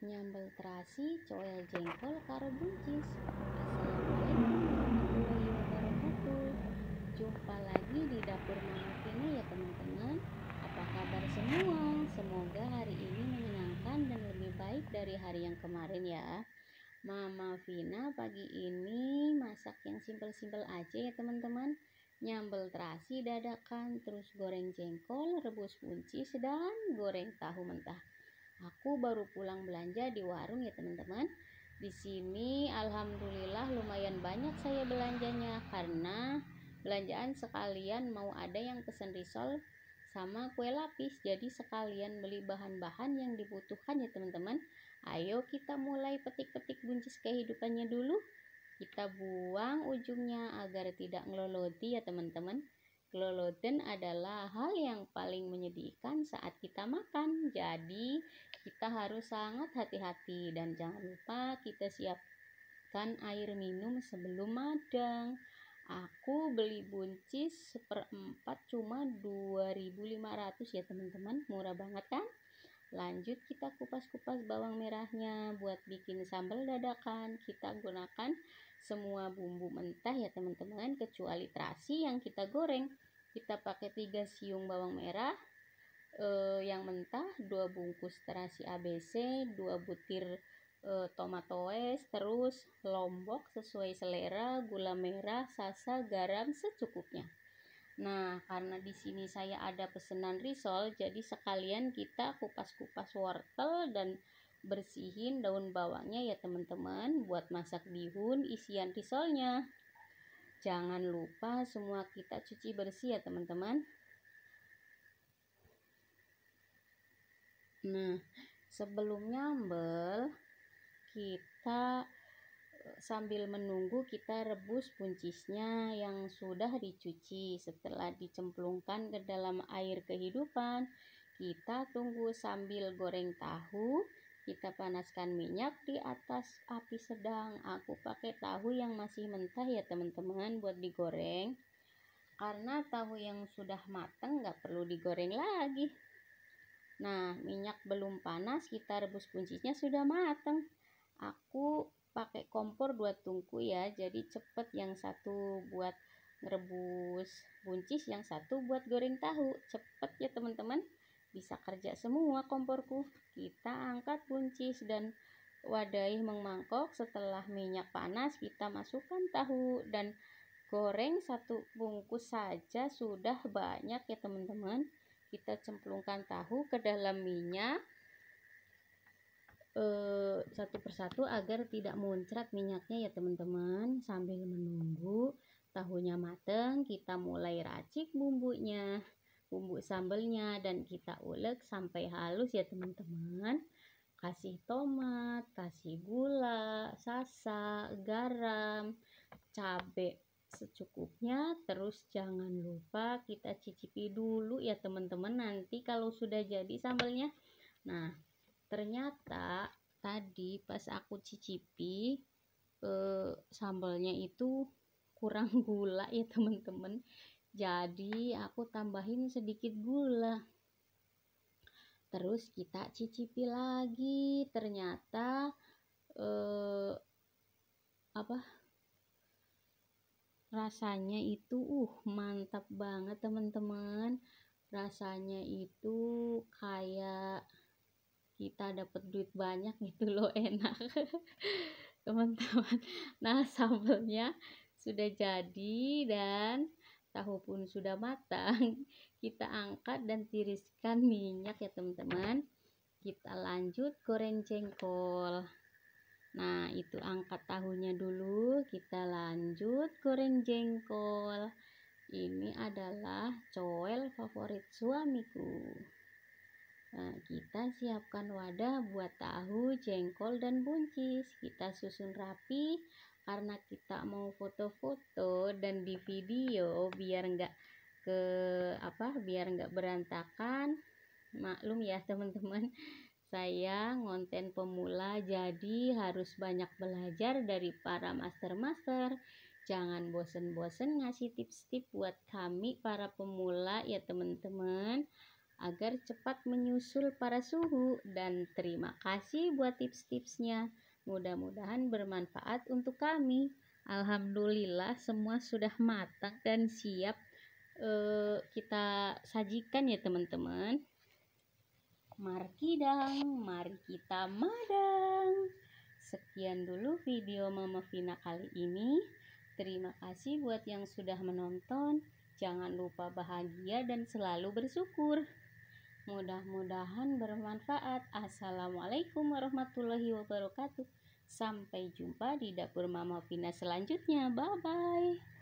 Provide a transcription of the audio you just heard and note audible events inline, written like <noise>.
nyambel terasi coel jengkol karo buncis assalamualaikum warahmatullahi wabarakatuh jumpa lagi di dapur mama Vina ya teman-teman apa kabar semua semoga hari ini menyenangkan dan lebih baik dari hari yang kemarin ya Mama Vina pagi ini masak yang simpel-simpel aja ya teman-teman Nyambel terasi dadakan, terus goreng jengkol, rebus buncis, dan goreng tahu mentah Aku baru pulang belanja di warung ya teman-teman. Di sini alhamdulillah lumayan banyak saya belanjanya karena belanjaan sekalian mau ada yang pesan risol sama kue lapis. Jadi sekalian beli bahan-bahan yang dibutuhkan ya teman-teman. Ayo kita mulai petik-petik buncis kehidupannya dulu. Kita buang ujungnya agar tidak ngeloloti ya teman-teman. Gloloden adalah hal yang paling menyedihkan saat kita makan. Jadi, kita harus sangat hati-hati dan jangan lupa kita siapkan air minum sebelum madang. Aku beli buncis seperempat cuma 2.500 ya teman-teman. Murah banget kan? lanjut kita kupas-kupas bawang merahnya buat bikin sambal dadakan kita gunakan semua bumbu mentah ya teman-teman kecuali terasi yang kita goreng kita pakai 3 siung bawang merah eh, yang mentah 2 bungkus terasi ABC 2 butir eh, tomatoes terus lombok sesuai selera gula merah sasa garam secukupnya Nah, karena di sini saya ada pesanan risol, jadi sekalian kita kupas-kupas wortel dan bersihin daun bawangnya ya teman-teman buat masak bihun isian risolnya. Jangan lupa semua kita cuci bersih ya teman-teman. Nah, sebelum nyambel kita sambil menunggu kita rebus buncisnya yang sudah dicuci setelah dicemplungkan ke dalam air kehidupan kita tunggu sambil goreng tahu kita panaskan minyak di atas api sedang aku pakai tahu yang masih mentah ya teman-teman buat digoreng karena tahu yang sudah matang nggak perlu digoreng lagi nah minyak belum panas kita rebus buncisnya sudah matang aku pakai kompor dua tungku ya jadi cepet yang satu buat ngerebus buncis yang satu buat goreng tahu cepet ya teman-teman bisa kerja semua komporku kita angkat buncis dan wadai memangkok setelah minyak panas kita masukkan tahu dan goreng satu bungkus saja sudah banyak ya teman-teman kita cemplungkan tahu ke dalam minyak eh, satu persatu agar tidak muncrat minyaknya ya teman-teman sambil menunggu tahunya mateng kita mulai racik bumbunya bumbu sambelnya dan kita ulek sampai halus ya teman-teman kasih tomat, kasih gula, sasa, garam, cabai secukupnya terus jangan lupa kita cicipi dulu ya teman-teman nanti kalau sudah jadi sambelnya nah ternyata tadi pas aku cicipi eh, sambalnya itu kurang <laughs> gula ya teman-teman jadi aku tambahin sedikit gula terus kita cicipi lagi ternyata eh, apa rasanya itu uh mantap banget teman-teman rasanya itu kayak kita dapat duit banyak gitu loh <laughs> enak teman-teman nah sambelnya sudah jadi dan tahu pun sudah matang kita angkat dan tiriskan minyak ya teman-teman kita lanjut goreng jengkol nah itu angkat tahunya dulu kita lanjut goreng jengkol ini adalah coel favorit suamiku Nah, kita siapkan wadah buat tahu, jengkol, dan buncis. Kita susun rapi karena kita mau foto-foto dan di video biar enggak ke apa biar enggak berantakan maklum ya <laughs> teman-teman saya ngonten pemula jadi harus banyak belajar dari para master-master jangan bosen-bosen ngasih tips-tips buat kami para pemula ya teman-teman agar cepat menyusul para suhu dan terima kasih buat tips-tipsnya. Mudah-mudahan bermanfaat untuk kami. Alhamdulillah semua sudah matang dan siap eh, kita sajikan ya teman-teman. Mari mari kita madang. Sekian dulu video Mama Vina kali ini. Terima kasih buat yang sudah menonton. Jangan lupa bahagia dan selalu bersyukur. Mudah-mudahan bermanfaat. Assalamualaikum warahmatullahi wabarakatuh. Sampai jumpa di dapur Mama Vina selanjutnya. Bye bye.